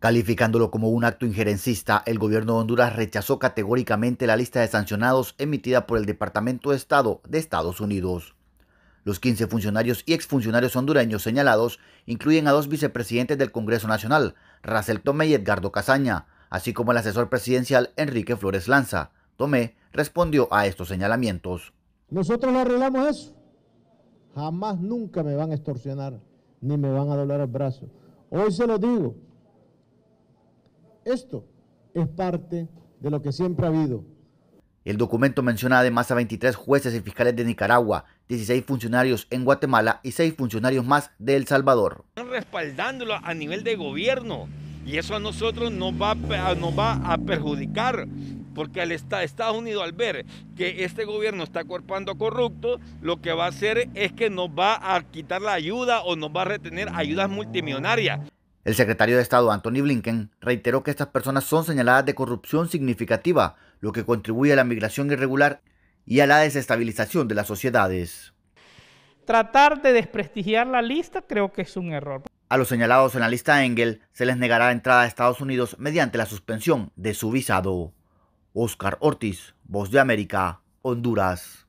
Calificándolo como un acto injerencista, el gobierno de Honduras rechazó categóricamente la lista de sancionados emitida por el Departamento de Estado de Estados Unidos. Los 15 funcionarios y exfuncionarios hondureños señalados incluyen a dos vicepresidentes del Congreso Nacional, Racel Tomé y Edgardo Casaña, así como el asesor presidencial Enrique Flores Lanza. Tomé respondió a estos señalamientos. Nosotros lo arreglamos eso. Jamás nunca me van a extorsionar ni me van a doblar el brazo. Hoy se lo digo, esto es parte de lo que siempre ha habido. El documento menciona además a 23 jueces y fiscales de Nicaragua, 16 funcionarios en Guatemala y 6 funcionarios más de El Salvador. Respaldándolo a nivel de gobierno y eso a nosotros nos va, a perjudicar porque al Estados Unidos al ver que este gobierno está cuerpando corrupto, lo que va a hacer es que nos va a quitar la ayuda o nos va a retener ayudas multimillonarias. El secretario de Estado Anthony Blinken reiteró que estas personas son señaladas de corrupción significativa, lo que contribuye a la migración irregular y a la desestabilización de las sociedades. Tratar de desprestigiar la lista creo que es un error. A los señalados en la lista Engel se les negará entrada a Estados Unidos mediante la suspensión de su visado. Oscar Ortiz, Voz de América, Honduras.